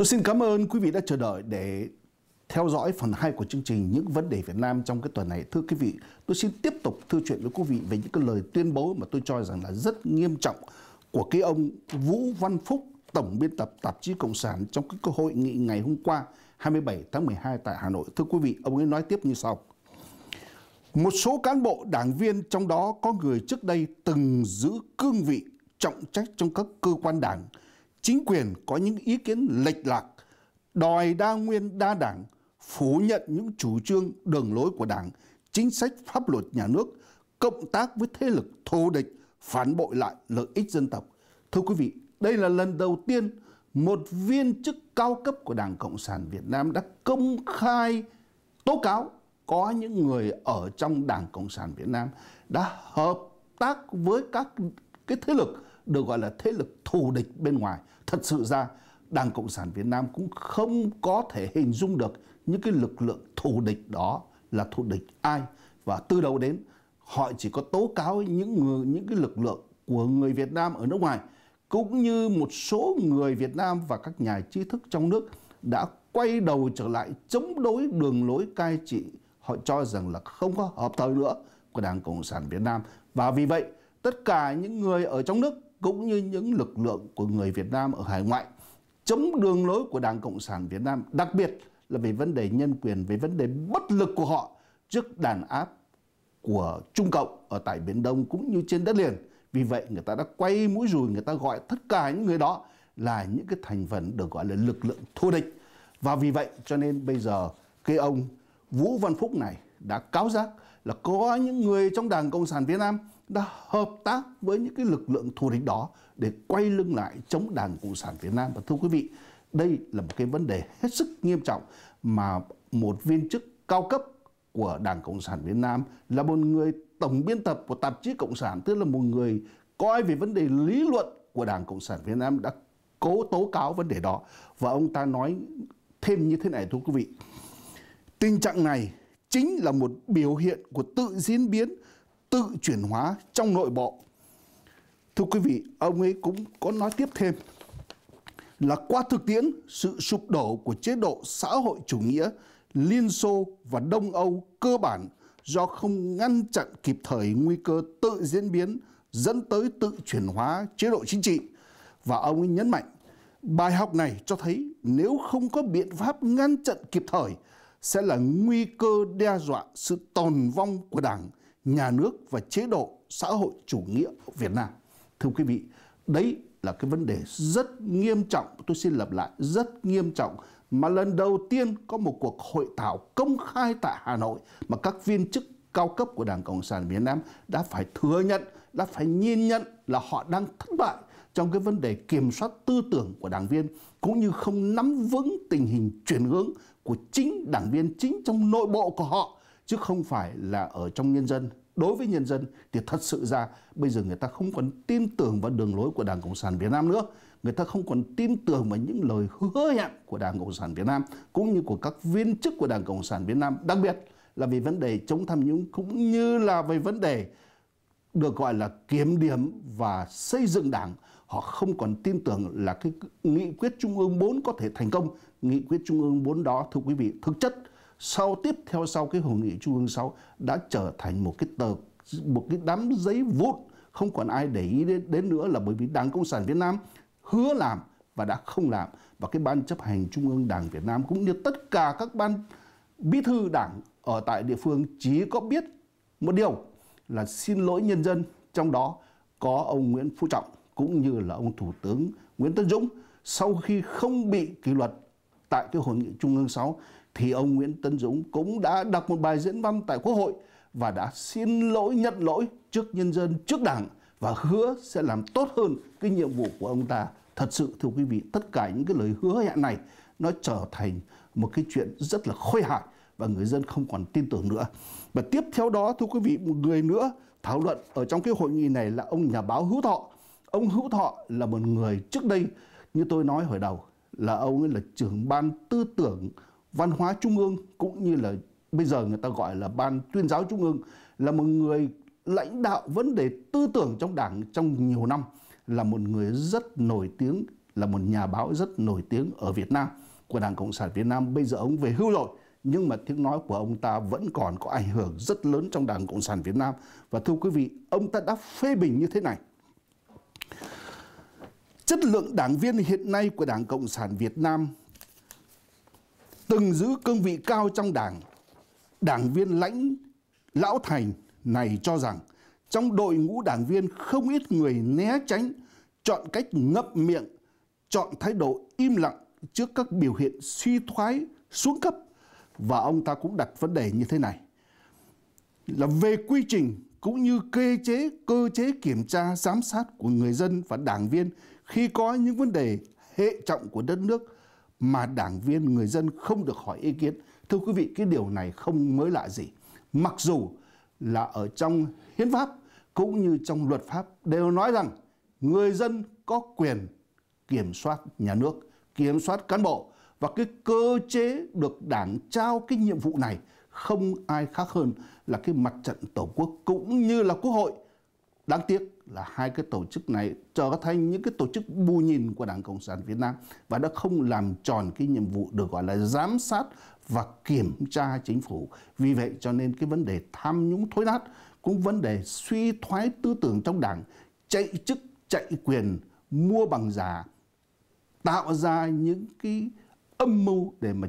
Tôi xin cảm ơn quý vị đã chờ đợi để theo dõi phần 2 của chương trình Những vấn đề Việt Nam trong cái tuần này. Thưa quý vị, tôi xin tiếp tục thư chuyện với quý vị về những cái lời tuyên bố mà tôi cho rằng là rất nghiêm trọng của cái ông Vũ Văn Phúc, tổng biên tập tạp chí Cộng sản trong cái cơ hội nghị ngày hôm qua 27 tháng 12 tại Hà Nội. Thưa quý vị, ông ấy nói tiếp như sau. Một số cán bộ đảng viên trong đó có người trước đây từng giữ cương vị trọng trách trong các cơ quan đảng chính quyền có những ý kiến lệch lạc, đòi đa nguyên đa đảng, phủ nhận những chủ trương đường lối của đảng, chính sách pháp luật nhà nước, cộng tác với thế lực thù địch, phản bội lại lợi ích dân tộc. Thưa quý vị, đây là lần đầu tiên một viên chức cao cấp của Đảng Cộng sản Việt Nam đã công khai tố cáo có những người ở trong Đảng Cộng sản Việt Nam đã hợp tác với các cái thế lực được gọi là thế lực thù địch bên ngoài. Thật sự ra Đảng Cộng sản Việt Nam cũng không có thể hình dung được những cái lực lượng thù địch đó là thù địch ai và từ đầu đến họ chỉ có tố cáo những người những cái lực lượng của người Việt Nam ở nước ngoài cũng như một số người Việt Nam và các nhà trí thức trong nước đã quay đầu trở lại chống đối đường lối cai trị họ cho rằng là không có hợp thời nữa của Đảng Cộng sản Việt Nam và vì vậy tất cả những người ở trong nước cũng như những lực lượng của người Việt Nam ở hải ngoại chống đường lối của Đảng Cộng sản Việt Nam, đặc biệt là về vấn đề nhân quyền, về vấn đề bất lực của họ trước đàn áp của Trung Cộng ở tại Biển Đông cũng như trên đất liền. Vì vậy người ta đã quay mũi rùi, người ta gọi tất cả những người đó là những cái thành phần được gọi là lực lượng thù địch. Và vì vậy cho nên bây giờ cái ông Vũ Văn Phúc này đã cáo giác là có những người trong Đảng Cộng sản Việt Nam đã hợp tác với những cái lực lượng thù địch đó để quay lưng lại chống Đảng Cộng sản Việt Nam. Và thưa quý vị, đây là một cái vấn đề hết sức nghiêm trọng mà một viên chức cao cấp của Đảng Cộng sản Việt Nam là một người tổng biên tập của tạp chí Cộng sản, tức là một người coi về vấn đề lý luận của Đảng Cộng sản Việt Nam đã cố tố cáo vấn đề đó. Và ông ta nói thêm như thế này thưa quý vị. Tình trạng này chính là một biểu hiện của tự diễn biến, tự chuyển hóa trong nội bộ. Thưa quý vị, ông ấy cũng có nói tiếp thêm là qua thực tiễn sự sụp đổ của chế độ xã hội chủ nghĩa Liên Xô và Đông Âu cơ bản do không ngăn chặn kịp thời nguy cơ tự diễn biến dẫn tới tự chuyển hóa chế độ chính trị và ông ấy nhấn mạnh bài học này cho thấy nếu không có biện pháp ngăn chặn kịp thời sẽ là nguy cơ đe dọa sự tồn vong của Đảng, nhà nước và chế độ xã hội chủ nghĩa Việt Nam. Thưa quý vị, đấy là cái vấn đề rất nghiêm trọng, tôi xin lặp lại, rất nghiêm trọng mà lần đầu tiên có một cuộc hội thảo công khai tại Hà Nội mà các viên chức cao cấp của Đảng Cộng sản Việt Nam đã phải thừa nhận, đã phải nhìn nhận là họ đang thất bại trong cái vấn đề kiểm soát tư tưởng của đảng viên cũng như không nắm vững tình hình chuyển hướng của chính đảng viên chính trong nội bộ của họ chứ không phải là ở trong nhân dân đối với nhân dân thì thật sự ra bây giờ người ta không còn tin tưởng vào đường lối của Đảng Cộng sản Việt Nam nữa. Người ta không còn tin tưởng vào những lời hứa hẹn của Đảng Cộng sản Việt Nam cũng như của các viên chức của Đảng Cộng sản Việt Nam, đặc biệt là về vấn đề chống tham nhũng cũng như là về vấn đề được gọi là kiểm điểm và xây dựng đảng họ không còn tin tưởng là cái nghị quyết Trung ương 4 có thể thành công. Nghị quyết Trung ương 4 đó thưa quý vị, thực chất sau tiếp theo sau cái hội nghị Trung ương 6 đã trở thành một cái tờ một cái đám giấy vụn không còn ai để ý đến, đến nữa là bởi vì Đảng Cộng sản Việt Nam hứa làm và đã không làm và cái ban chấp hành Trung ương Đảng Việt Nam cũng như tất cả các ban bí thư đảng ở tại địa phương chỉ có biết một điều là xin lỗi nhân dân trong đó có ông Nguyễn Phú Trọng cũng như là ông Thủ tướng Nguyễn Tấn Dũng sau khi không bị kỷ luật tại cái hội nghị Trung ương 6 thì ông Nguyễn Tấn Dũng cũng đã đọc một bài diễn văn tại Quốc hội và đã xin lỗi nhận lỗi trước nhân dân, trước Đảng và hứa sẽ làm tốt hơn cái nhiệm vụ của ông ta. Thật sự thưa quý vị, tất cả những cái lời hứa hẹn này nó trở thành một cái chuyện rất là khôi hài và người dân không còn tin tưởng nữa. Và tiếp theo đó thưa quý vị, một người nữa thảo luận ở trong cái hội nghị này là ông nhà báo Hữu Thọ Ông Hữu Thọ là một người trước đây như tôi nói hồi đầu là ông ấy là trưởng ban tư tưởng văn hóa trung ương cũng như là bây giờ người ta gọi là ban tuyên giáo trung ương là một người lãnh đạo vấn đề tư tưởng trong đảng trong nhiều năm là một người rất nổi tiếng là một nhà báo rất nổi tiếng ở Việt Nam của Đảng Cộng sản Việt Nam bây giờ ông về hưu rồi nhưng mà tiếng nói của ông ta vẫn còn có ảnh hưởng rất lớn trong Đảng Cộng sản Việt Nam và thưa quý vị ông ta đã phê bình như thế này Chất lượng đảng viên hiện nay của Đảng Cộng sản Việt Nam từng giữ cương vị cao trong đảng. Đảng viên lãnh Lão Thành này cho rằng trong đội ngũ đảng viên không ít người né tránh, chọn cách ngậm miệng, chọn thái độ im lặng trước các biểu hiện suy thoái, xuống cấp. Và ông ta cũng đặt vấn đề như thế này. Là về quy trình cũng như cơ chế cơ chế kiểm tra giám sát của người dân và đảng viên khi có những vấn đề hệ trọng của đất nước mà đảng viên người dân không được hỏi ý kiến. Thưa quý vị, cái điều này không mới lạ gì. Mặc dù là ở trong hiến pháp cũng như trong luật pháp đều nói rằng người dân có quyền kiểm soát nhà nước, kiểm soát cán bộ và cái cơ chế được đảng trao cái nhiệm vụ này không ai khác hơn là cái mặt trận tổ quốc cũng như là quốc hội đáng tiếc là hai cái tổ chức này trở thành những cái tổ chức bù nhìn của đảng cộng sản việt nam và đã không làm tròn cái nhiệm vụ được gọi là giám sát và kiểm tra chính phủ vì vậy cho nên cái vấn đề tham nhũng thối nát cũng vấn đề suy thoái tư tưởng trong đảng chạy chức chạy quyền mua bằng giả tạo ra những cái âm mưu để mà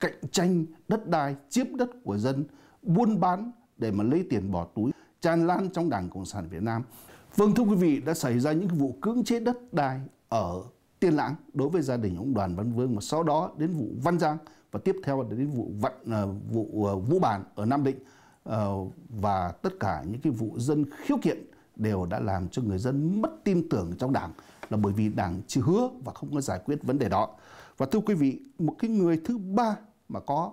cạnh tranh đất đai chiếm đất của dân buôn bán để mà lấy tiền bỏ túi tràn lan trong Đảng Cộng sản Việt Nam. Vâng thưa quý vị, đã xảy ra những vụ cưỡng chế đất đai ở Tiên Lãng đối với gia đình ông Đoàn Văn Vương và sau đó đến vụ Văn Giang và tiếp theo là đến vụ vận ờ, vụ ờ, Vũ Bản ở Nam Định ờ, và tất cả những cái vụ dân khiếu kiện đều đã làm cho người dân mất tin tưởng trong Đảng là bởi vì Đảng chỉ hứa và không có giải quyết vấn đề đó. Và thưa quý vị, một cái người thứ ba mà có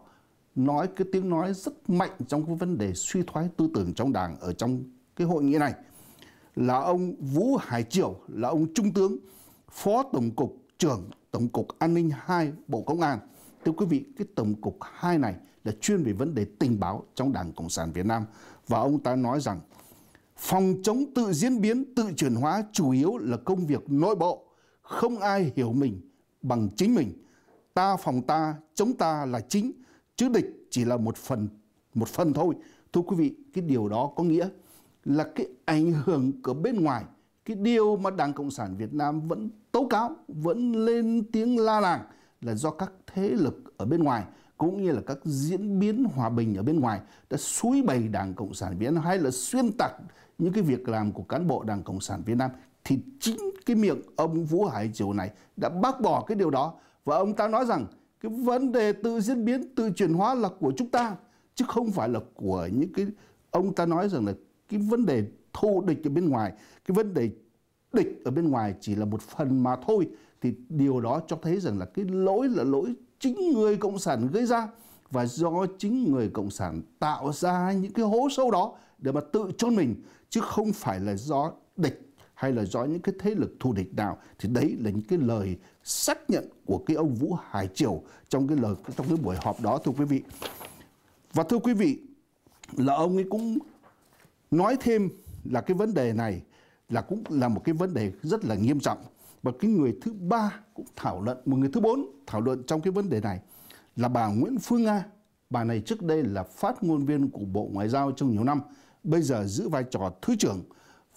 nói cái tiếng nói rất mạnh trong cái vấn đề suy thoái tư tưởng trong đảng ở trong cái hội nghị này là ông Vũ Hải Triều là ông trung tướng phó tổng cục trưởng tổng cục an ninh 2 Bộ Công an. Thưa quý vị, cái tổng cục 2 này là chuyên về vấn đề tình báo trong Đảng Cộng sản Việt Nam và ông ta nói rằng phòng chống tự diễn biến, tự chuyển hóa chủ yếu là công việc nội bộ, không ai hiểu mình bằng chính mình. Ta phòng ta, chống ta là chính chứ địch chỉ là một phần một phần thôi thưa quý vị cái điều đó có nghĩa là cái ảnh hưởng của bên ngoài cái điều mà đảng cộng sản việt nam vẫn tố cáo vẫn lên tiếng la làng là do các thế lực ở bên ngoài cũng như là các diễn biến hòa bình ở bên ngoài đã suối bày đảng cộng sản việt nam hay là xuyên tạc những cái việc làm của cán bộ đảng cộng sản việt nam thì chính cái miệng ông vũ hải triều này đã bác bỏ cái điều đó và ông ta nói rằng cái vấn đề tự diễn biến tự chuyển hóa là của chúng ta chứ không phải là của những cái ông ta nói rằng là cái vấn đề thù địch ở bên ngoài cái vấn đề địch ở bên ngoài chỉ là một phần mà thôi thì điều đó cho thấy rằng là cái lỗi là lỗi chính người cộng sản gây ra và do chính người cộng sản tạo ra những cái hố sâu đó để mà tự chôn mình chứ không phải là do địch hay là do những cái thế lực thù địch nào thì đấy là những cái lời xác nhận của cái ông Vũ Hải Triều trong cái lời trong cái buổi họp đó thưa quý vị. Và thưa quý vị là ông ấy cũng nói thêm là cái vấn đề này là cũng là một cái vấn đề rất là nghiêm trọng và cái người thứ ba cũng thảo luận một người thứ bốn thảo luận trong cái vấn đề này là bà Nguyễn Phương Nga bà này trước đây là phát ngôn viên của Bộ Ngoại giao trong nhiều năm bây giờ giữ vai trò thứ trưởng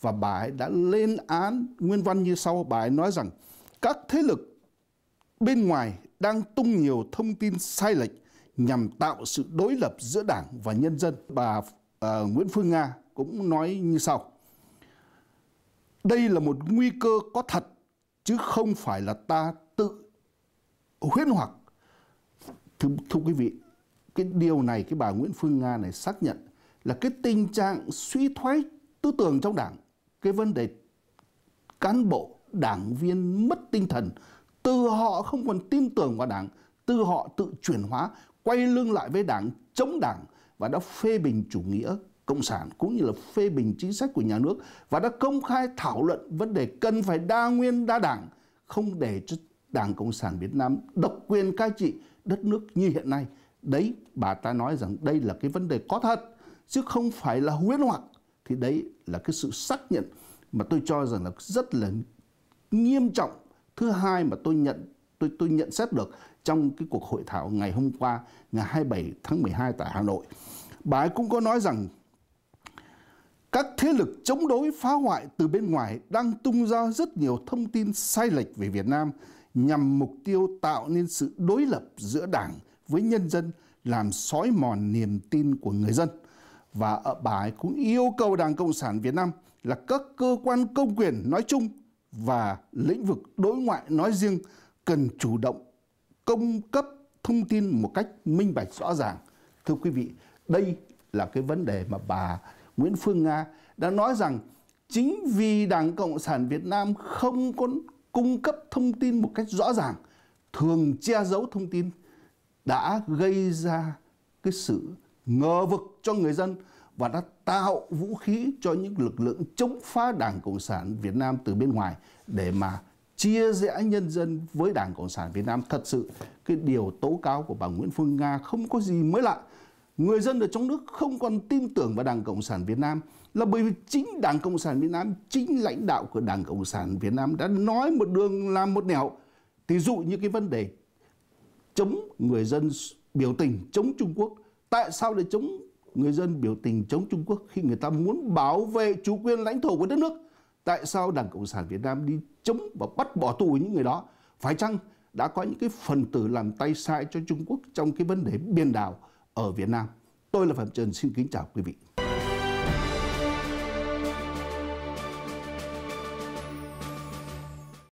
và bài đã lên án nguyên văn như sau. bài nói rằng các thế lực bên ngoài đang tung nhiều thông tin sai lệch nhằm tạo sự đối lập giữa đảng và nhân dân. Bà uh, Nguyễn Phương Nga cũng nói như sau. Đây là một nguy cơ có thật chứ không phải là ta tự huyễn hoặc. Thưa, thưa quý vị, cái điều này cái bà Nguyễn Phương Nga này xác nhận là cái tình trạng suy thoái tư tưởng trong đảng cái vấn đề cán bộ đảng viên mất tinh thần từ họ không còn tin tưởng vào đảng từ họ tự chuyển hóa quay lưng lại với đảng chống đảng và đã phê bình chủ nghĩa cộng sản cũng như là phê bình chính sách của nhà nước và đã công khai thảo luận vấn đề cần phải đa nguyên đa đảng không để cho đảng cộng sản việt nam độc quyền cai trị đất nước như hiện nay đấy bà ta nói rằng đây là cái vấn đề có thật chứ không phải là huyễn hoặc thì đấy là cái sự xác nhận mà tôi cho rằng là rất là nghiêm trọng. Thứ hai mà tôi nhận tôi tôi nhận xét được trong cái cuộc hội thảo ngày hôm qua ngày 27 tháng 12 tại Hà Nội. Bà ấy cũng có nói rằng các thế lực chống đối phá hoại từ bên ngoài đang tung ra rất nhiều thông tin sai lệch về Việt Nam nhằm mục tiêu tạo nên sự đối lập giữa đảng với nhân dân làm sói mòn niềm tin của người dân. Và bà ấy cũng yêu cầu Đảng Cộng sản Việt Nam là các cơ quan công quyền nói chung và lĩnh vực đối ngoại nói riêng cần chủ động cung cấp thông tin một cách minh bạch rõ ràng. Thưa quý vị, đây là cái vấn đề mà bà Nguyễn Phương Nga đã nói rằng chính vì Đảng Cộng sản Việt Nam không có cung cấp thông tin một cách rõ ràng, thường che giấu thông tin đã gây ra cái sự ngờ vực cho người dân và đã tạo vũ khí cho những lực lượng chống phá Đảng Cộng sản Việt Nam từ bên ngoài để mà chia rẽ nhân dân với Đảng Cộng sản Việt Nam. Thật sự, cái điều tố cáo của bà Nguyễn Phương Nga không có gì mới lạ. Người dân ở trong nước không còn tin tưởng vào Đảng Cộng sản Việt Nam là bởi vì chính Đảng Cộng sản Việt Nam, chính lãnh đạo của Đảng Cộng sản Việt Nam đã nói một đường làm một nẻo. Thì dụ như cái vấn đề chống người dân biểu tình chống Trung Quốc tại sao để chống người dân biểu tình chống Trung Quốc khi người ta muốn bảo vệ chủ quyền lãnh thổ của đất nước? Tại sao Đảng Cộng sản Việt Nam đi chống và bắt bỏ tù những người đó? Phải chăng đã có những cái phần tử làm tay sai cho Trung Quốc trong cái vấn đề biên đảo ở Việt Nam? Tôi là Phạm Trần xin kính chào quý vị.